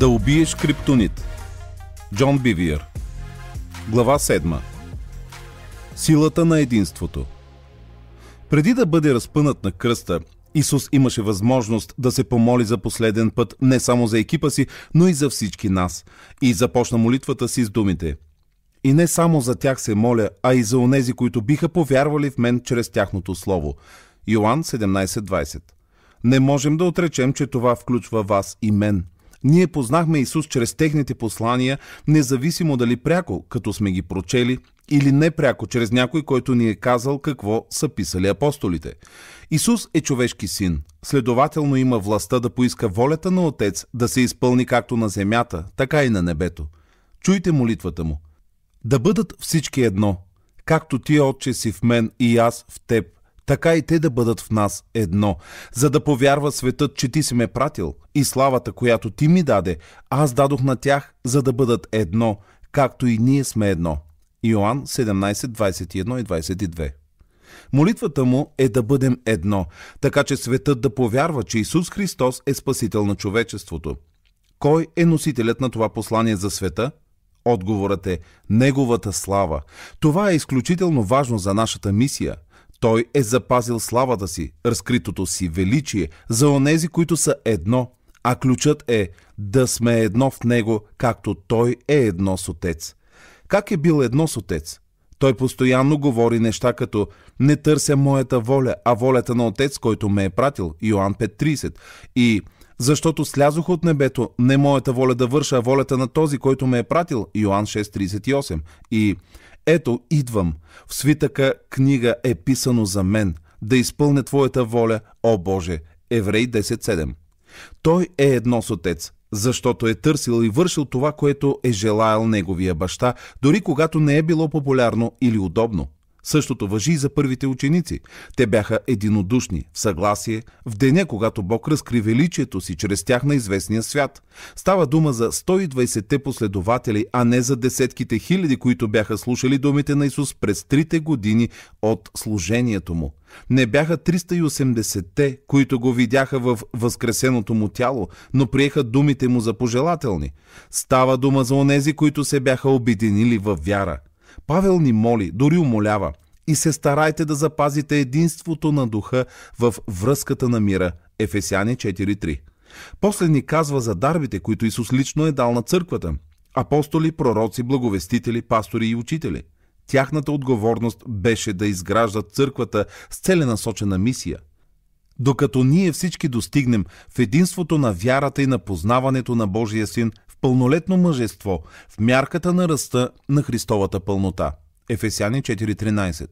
Да убиеш криптонит. Джон Бивиер. Глава 7. Силата на единството. Преди да бъде разпънат на кръста, Исус имаше възможност да се помоли за последен път не само за екипа си, но и за всички нас. И започна молитвата си с думите. И не само за тях се моля, а и за онези, които биха повярвали в мен чрез тяхното слово. Йоан 17.20 Не можем да отречем, че това включва вас и мен – ние познахме Исус чрез техните послания, независимо дали пряко, като сме ги прочели, или непряко, чрез някой, който ни е казал какво са писали апостолите. Исус е човешки син, следователно има властта да поиска волята на Отец да се изпълни както на земята, така и на небето. Чуйте молитвата му. Да бъдат всички едно, както ти, Отче, си в мен и аз в теб, така и те да бъдат в нас едно, за да повярва светът, че ти си ме пратил и славата, която ти ми даде, аз дадох на тях, за да бъдат едно, както и ние сме едно. Йоан 17, 21 и 22 Молитвата му е да бъдем едно, така че светът да повярва, че Исус Христос е Спасител на човечеството. Кой е носителят на това послание за света? Отговорът е Неговата слава. Това е изключително важно за нашата мисия – той е запазил славата си, разкритото си величие за онези, които са едно, а ключът е да сме едно в Него, както Той е едно с Отец. Как е бил едно с Отец? Той постоянно говори неща като «Не търся моята воля, а волята на Отец, който ме е пратил» Йоан 5.30 и защото слязох от небето, не моята воля да върша, а волята на този, който ме е пратил. Йоан 6.38 и ето, идвам. В свитъка книга е писано за мен, да изпълня Твоята воля, о Боже. Еврей 10.7 Той е едно с отец, защото е търсил и вършил това, което е желаял неговия баща, дори когато не е било популярно или удобно. Същото въжи и за първите ученици. Те бяха единодушни, в съгласие, в деня, когато Бог разкри величието си чрез тях на известния свят. Става дума за 120-те последователи, а не за десетките хиляди, които бяха слушали думите на Исус през трите години от служението му. Не бяха 380-те, които го видяха в възкресеното му тяло, но приеха думите му за пожелателни. Става дума за онези, които се бяха обединили във вяра. Павел ни моли, дори умолява и се старайте да запазите единството на духа в връзката на мира. Ефесяни 4.3 После ни казва за дарбите, които Исус лично е дал на църквата. Апостоли, пророци, благовестители, пастори и учители. Тяхната отговорност беше да изграждат църквата с целенасочена мисия – докато ние всички достигнем в единството на вярата и на познаването на Божия Син в пълнолетно мъжество, в мярката на ръста на Христовата пълнота – Ефесяни 4.13.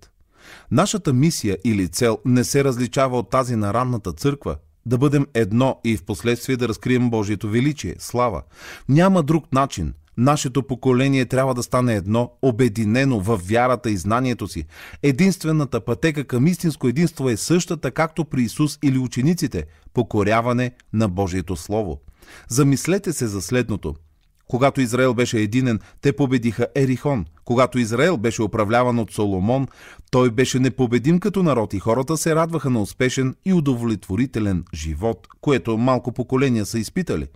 Нашата мисия или цел не се различава от тази на ранната църква, да бъдем едно и в последствие да разкрием Божието величие, слава. Няма друг начин. Нашето поколение трябва да стане едно, обединено в вярата и знанието си. Единствената пътека към истинско единство е същата, както при Исус или учениците – покоряване на Божието Слово. Замислете се за следното – когато Израел беше единен, те победиха Ерихон. Когато Израел беше управляван от Соломон, той беше непобедим като народ и хората се радваха на успешен и удовлетворителен живот, което малко поколения са изпитали.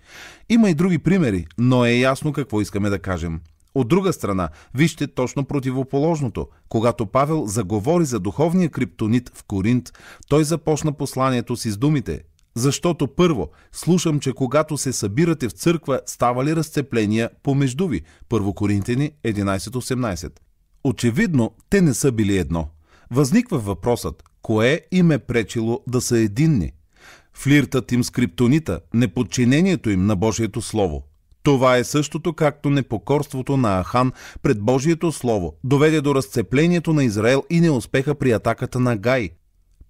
Има и други примери, но е ясно какво искаме да кажем. От друга страна, вижте точно противоположното. Когато Павел заговори за духовния криптонит в Коринт, той започна посланието си с думите защото първо, слушам, че когато се събирате в църква, става ли разцепления помежду ви? първо Коринтини 11.18 Очевидно, те не са били едно. Възниква въпросът, кое им е пречило да са единни? Флиртът им с криптонита, неподчинението им на Божието Слово – това е същото както непокорството на Ахан пред Божието Слово доведе до разцеплението на Израел и неуспеха при атаката на Гай.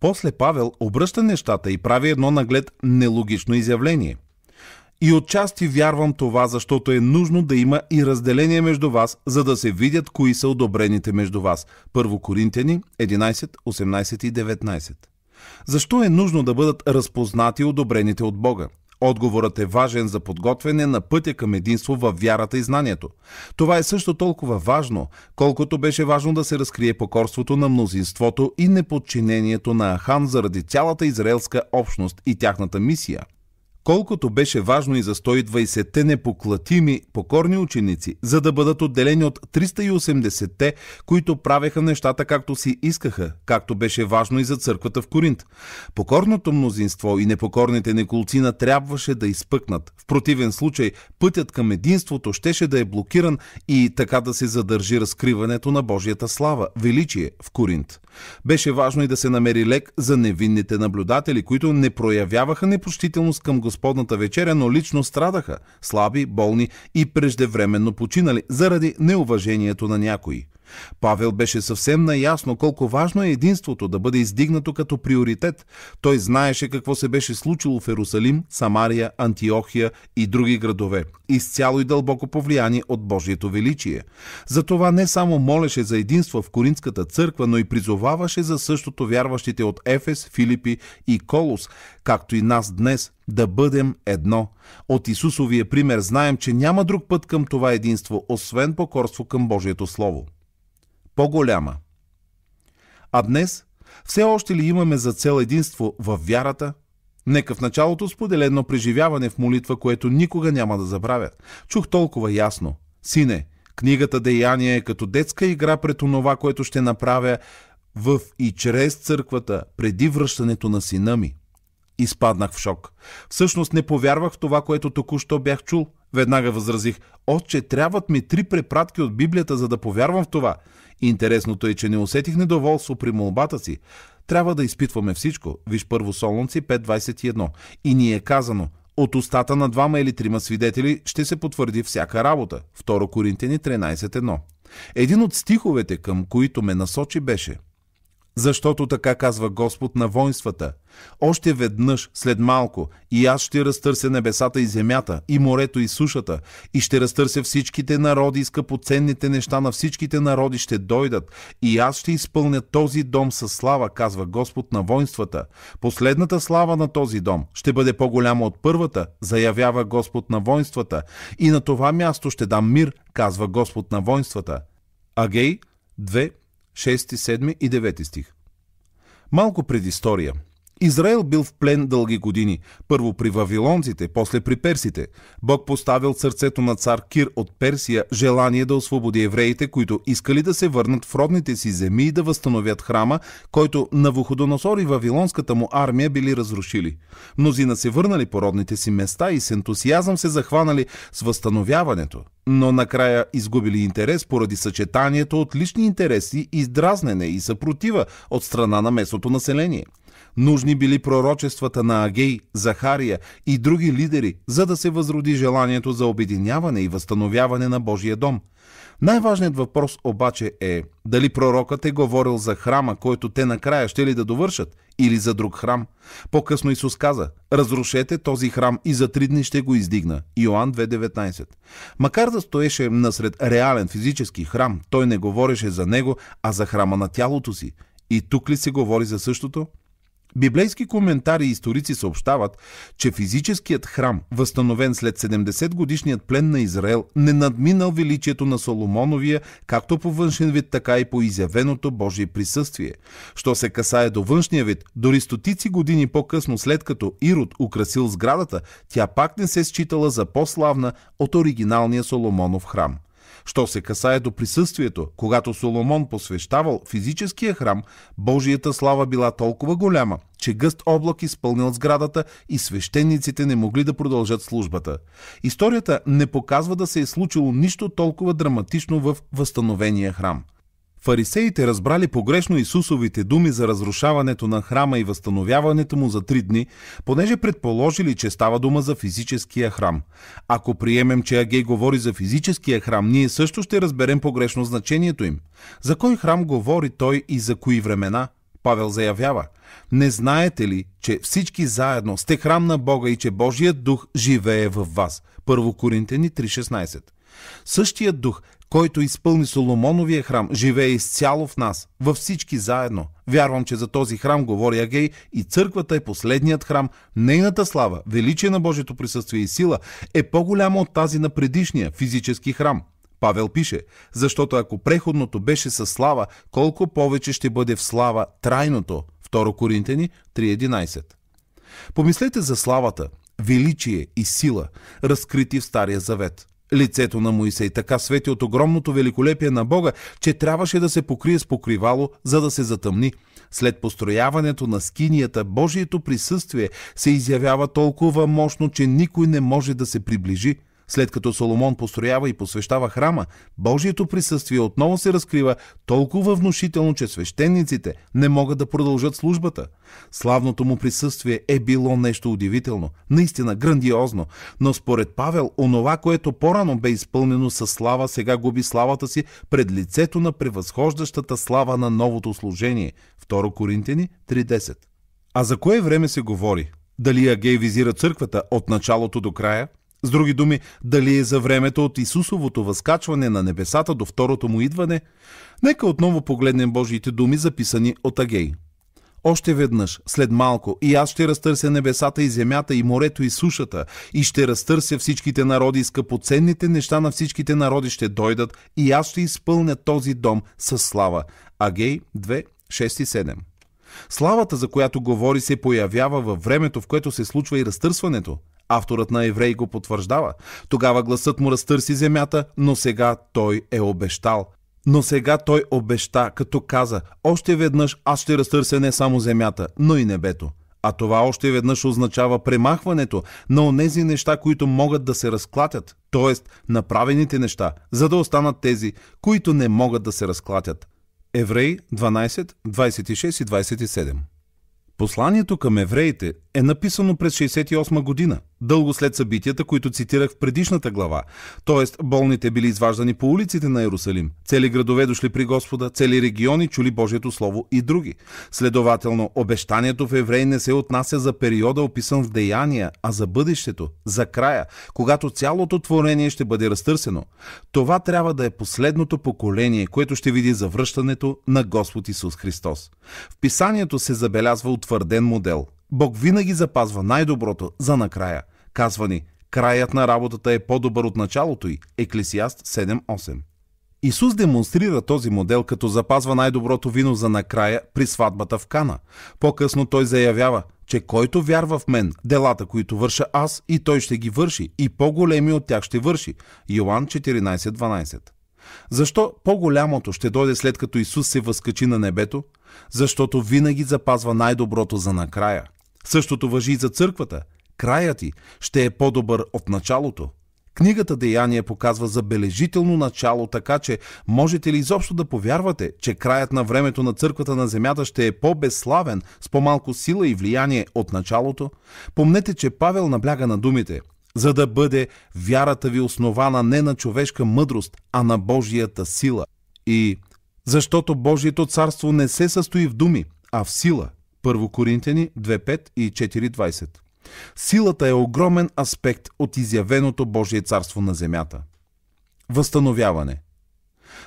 После Павел обръща нещата и прави едно наглед нелогично изявление. И отчасти вярвам това, защото е нужно да има и разделение между вас, за да се видят кои са одобрените между вас. Първо Коринтияни 11, 18 и 19. Защо е нужно да бъдат разпознати одобрените от Бога? Отговорът е важен за подготвяне на пътя към единство във вярата и знанието. Това е също толкова важно, колкото беше важно да се разкрие покорството на мнозинството и неподчинението на Ахан заради цялата израелска общност и тяхната мисия – колкото беше важно и за 120-те непоклатими покорни ученици, за да бъдат отделени от 380-те, които правеха нещата както си искаха, както беше важно и за църквата в Коринт. Покорното мнозинство и непокорните неколцина трябваше да изпъкнат. В противен случай пътят към единството щеше да е блокиран и така да се задържи разкриването на Божията слава, величие в Коринт. Беше важно и да се намери лек за невинните наблюдатели, които не проявяваха непочтителност към Господа Господната вечеря, но лично страдаха, слаби, болни и преждевременно починали заради неуважението на някои. Павел беше съвсем наясно колко важно е единството да бъде издигнато като приоритет. Той знаеше какво се беше случило в Ерусалим, Самария, Антиохия и други градове, изцяло и дълбоко повлияни от Божието величие. Затова не само молеше за единство в Коринската църква, но и призоваваше за същото вярващите от Ефес, Филипи и Колос, както и нас днес, да бъдем едно. От Исусовия пример знаем, че няма друг път към това единство, освен покорство към Божието Слово по-голяма. А днес все още ли имаме за цел единство в вярата? Нека в началото споделено преживяване в молитва, което никога няма да забравя. Чух толкова ясно. Сине, книгата Деяния е като детска игра пред онова, което ще направя в и чрез църквата преди връщането на сина ми. Изпаднах в шок. Всъщност не повярвах в това, което току-що бях чул. Веднага възразих, отче, трябват ми три препратки от Библията, за да повярвам в това. Интересното е, че не усетих недоволство при молбата си. Трябва да изпитваме всичко. Виж първо Солунци 5.21. И ни е казано, от устата на двама или трима свидетели ще се потвърди всяка работа. 2 Коринтини 13.1. Един от стиховете, към които ме насочи беше – защото така казва Господ на воинствата. Още веднъж, след малко, и аз ще разтърся небесата и земята, и морето и сушата, и ще разтърся всичките народи, и скъпоценните неща на всичките народи ще дойдат, и аз ще изпълня този дом със слава, казва Господ на воинствата. Последната слава на този дом ще бъде по-голяма от първата, заявява Господ на воинствата, и на това място ще дам мир, казва Господ на воинствата. Агей 2, 6, 7 и 9 стих. Малко предистория – Израел бил в плен дълги години, първо при вавилонците, после при персите. Бог поставил сърцето на цар Кир от Персия желание да освободи евреите, които искали да се върнат в родните си земи и да възстановят храма, който Навуходоносор и вавилонската му армия били разрушили. Мнозина се върнали по родните си места и с ентусиазъм се захванали с възстановяването но накрая изгубили интерес поради съчетанието от лични интереси, и дразнене и съпротива от страна на местното население – Нужни били пророчествата на Агей, Захария и други лидери, за да се възроди желанието за обединяване и възстановяване на Божия дом. Най-важният въпрос обаче е дали пророкът е говорил за храма, който те накрая ще ли да довършат, или за друг храм. По-късно Исус каза, разрушете този храм и за три дни ще го издигна. Йоанн 2.19. Макар да стоеше насред реален физически храм, той не говореше за него, а за храма на тялото си. И тук ли се говори за същото? Библейски коментари и историци съобщават, че физическият храм, възстановен след 70 годишният плен на Израел, не надминал величието на Соломоновия, както по външен вид, така и по изявеното Божие присъствие. Що се касае до външния вид, дори стотици години по-късно, след като Ирод украсил сградата, тя пак не се считала за по-славна от оригиналния Соломонов храм. Що се касае до присъствието, когато Соломон посвещавал физическия храм, Божията слава била толкова голяма, че гъст облак изпълнил сградата и свещениците не могли да продължат службата. Историята не показва да се е случило нищо толкова драматично в възстановения храм – Фарисеите разбрали погрешно Исусовите думи за разрушаването на храма и възстановяването му за три дни, понеже предположили, че става дума за физическия храм. Ако приемем, че Агей говори за физическия храм, ние също ще разберем погрешно значението им. За кой храм говори той и за кои времена? Павел заявява, не знаете ли, че всички заедно сте храм на Бога и че Божият дух живее в вас? 1 Коринтени 3.16 Същият дух, който изпълни Соломоновия храм, живее изцяло в нас, във всички заедно. Вярвам, че за този храм говори Агей и църквата е последният храм. Нейната слава, величие на Божието присъствие и сила е по-голяма от тази на предишния физически храм. Павел пише, защото ако преходното беше със слава, колко повече ще бъде в слава трайното. 2 Коринтени 3.11 Помислете за славата, величие и сила, разкрити в Стария Завет – Лицето на Моисей така свети от огромното великолепие на Бога, че трябваше да се покрие с покривало, за да се затъмни. След построяването на скинията, Божието присъствие се изявява толкова мощно, че никой не може да се приближи – след като Соломон построява и посвещава храма, Божието присъствие отново се разкрива толкова внушително, че свещениците не могат да продължат службата. Славното му присъствие е било нещо удивително, наистина грандиозно, но според Павел, онова, което по-рано бе изпълнено с слава, сега губи славата си пред лицето на превъзхождащата слава на новото служение. 2 Коринтини 3.10 А за кое време се говори? Дали Агей визира църквата от началото до края? С други думи, дали е за времето от Исусовото възкачване на небесата до второто му идване? Нека отново погледнем Божиите думи, записани от Агей. Още веднъж, след малко, и аз ще разтърся небесата и земята и морето и сушата, и ще разтърся всичките народи и скъпоценните неща на всичките народи ще дойдат, и аз ще изпълня този дом с слава. Агей 2, 6 7. Славата, за която говори, се появява във времето, в което се случва и разтърсването – Авторът на Еврей го потвърждава. Тогава гласът му разтърси земята, но сега той е обещал. Но сега той обеща, като каза, още веднъж аз ще разтърся не само земята, но и небето. А това още веднъж означава премахването на онези неща, които могат да се разклатят, т.е. направените неща, за да останат тези, които не могат да се разклатят. Евреи 12, 26 и 27 Посланието към евреите е написано през 68 година, дълго след събитията, които цитирах в предишната глава. Тоест, болните били изваждани по улиците на Иерусалим, цели градове дошли при Господа, цели региони чули Божието Слово и други. Следователно, обещанието в Еврей не се отнася за периода, описан в деяния, а за бъдещето, за края, когато цялото творение ще бъде разтърсено. Това трябва да е последното поколение, което ще види завръщането на Господ Исус Христос. В писанието се забелязва утвърден модел – Бог винаги запазва най-доброто за накрая. Казва ни, краят на работата е по-добър от началото й. Еклесиаст 7.8 Исус демонстрира този модел, като запазва най-доброто вино за накрая при сватбата в Кана. По-късно той заявява, че който вярва в мен, делата, които върша аз, и той ще ги върши, и по-големи от тях ще върши. Йоан 14.12 Защо по-голямото ще дойде след като Исус се възкачи на небето? Защото винаги запазва най-доброто за накрая – Същото въжи и за църквата. Краят ти ще е по-добър от началото. Книгата Деяния показва забележително начало, така че можете ли изобщо да повярвате, че краят на времето на църквата на земята ще е по-безславен, с по-малко сила и влияние от началото? Помнете, че Павел набляга на думите за да бъде вярата ви основана не на човешка мъдрост, а на Божията сила. И защото Божието царство не се състои в думи, а в сила. 1 Коринтяни 2.5 и 4.20. Силата е огромен аспект от изявеното Божие царство на земята. Възстановяване.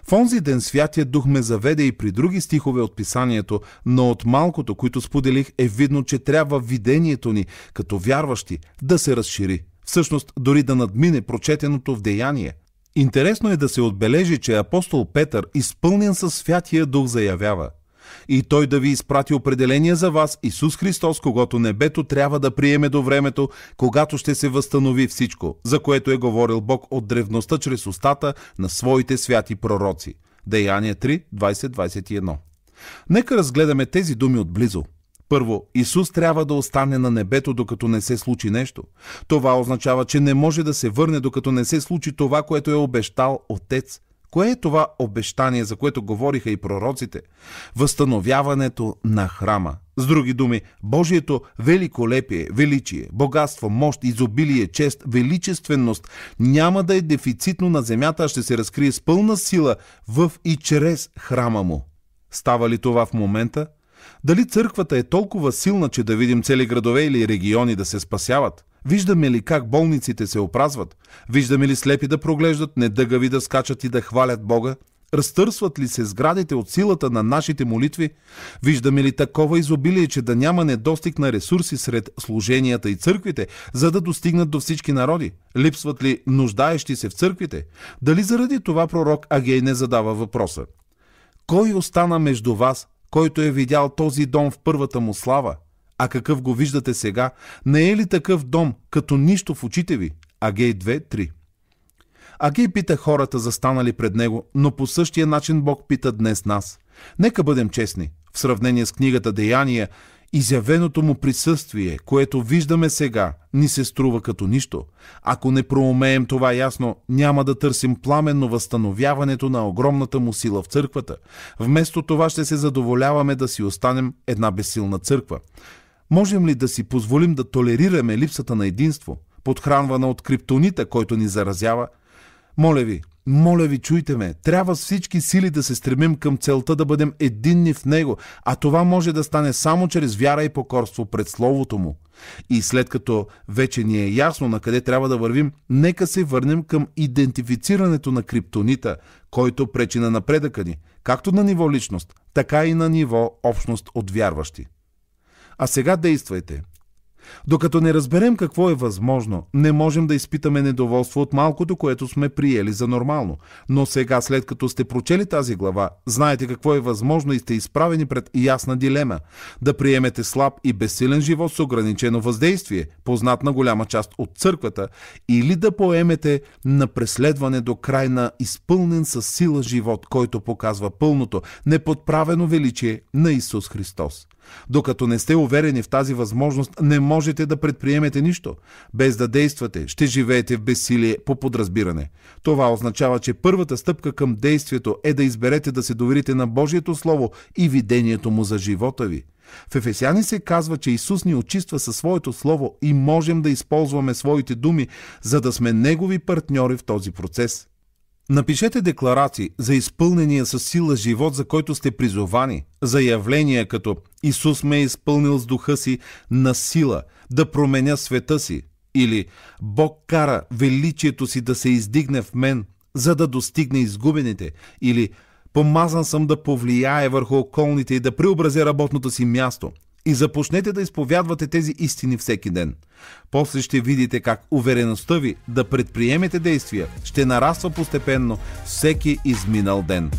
В онзи ден Святия Дух ме заведе и при други стихове от Писанието, но от малкото, които споделих, е видно, че трябва видението ни, като вярващи, да се разшири. Всъщност, дори да надмине прочетеното в деяние. Интересно е да се отбележи, че апостол Петър, изпълнен със Святия Дух, заявява – и той да ви изпрати определение за вас Исус Христос, когато небето трябва да приеме до времето, когато ще се възстанови всичко, за което е говорил Бог от древността чрез устата на своите святи пророци. Деяния 3, 20-21 Нека разгледаме тези думи отблизо. Първо, Исус трябва да остане на небето, докато не се случи нещо. Това означава, че не може да се върне, докато не се случи това, което е обещал Отец – Кое е това обещание, за което говориха и пророците? Възстановяването на храма. С други думи, Божието великолепие, величие, богатство, мощ, изобилие, чест, величественост няма да е дефицитно на земята, а ще се разкрие с пълна сила в и чрез храма му. Става ли това в момента? Дали църквата е толкова силна, че да видим цели градове или региони да се спасяват? Виждаме ли как болниците се опразват? Виждаме ли слепи да проглеждат, недъгави да скачат и да хвалят Бога? Разтърсват ли се сградите от силата на нашите молитви? Виждаме ли такова изобилие, че да няма недостиг на ресурси сред служенията и църквите, за да достигнат до всички народи? Липсват ли нуждаещи се в църквите? Дали заради това пророк Агей не задава въпроса? Кой остана между вас, който е видял този дом в първата му слава? а какъв го виждате сега, не е ли такъв дом, като нищо в очите ви? Агей 2.3 Агей пита хората, застанали пред него, но по същия начин Бог пита днес нас. Нека бъдем честни. В сравнение с книгата Деяния, изявеното му присъствие, което виждаме сега, ни се струва като нищо. Ако не проумеем това ясно, няма да търсим пламенно възстановяването на огромната му сила в църквата. Вместо това ще се задоволяваме да си останем една безсилна църква. Можем ли да си позволим да толерираме липсата на единство, подхранвана от криптонита, който ни заразява? Моля ви, моля ви, чуйте ме. Трябва с всички сили да се стремим към целта да бъдем единни в Него, а това може да стане само чрез вяра и покорство пред Словото Му. И след като вече ни е ясно на къде трябва да вървим, нека се върнем към идентифицирането на криптонита, който пречи на напредъка ни, както на ниво личност, така и на ниво общност от вярващи. А сега действайте. Докато не разберем какво е възможно, не можем да изпитаме недоволство от малкото, което сме приели за нормално. Но сега, след като сте прочели тази глава, знаете какво е възможно и сте изправени пред ясна дилема – да приемете слаб и безсилен живот с ограничено въздействие, познат на голяма част от църквата, или да поемете на преследване до край на изпълнен с сила живот, който показва пълното, неподправено величие на Исус Христос. Докато не сте уверени в тази възможност, не можете да предприемете нищо. Без да действате, ще живеете в безсилие по подразбиране. Това означава, че първата стъпка към действието е да изберете да се доверите на Божието Слово и видението му за живота ви. В Ефесяни се казва, че Исус ни очиства със Своето Слово и можем да използваме Своите думи, за да сме Негови партньори в този процес. Напишете декларации за изпълнения с сила живот, за който сте призовани, за явления като Исус ме е изпълнил с духа си на сила да променя света си. Или Бог кара величието си да се издигне в мен, за да достигне изгубените. Или помазан съм да повлияе върху околните и да преобразя работното си място. И започнете да изповядвате тези истини всеки ден. После ще видите как увереността ви да предприемете действия ще нараства постепенно всеки изминал ден.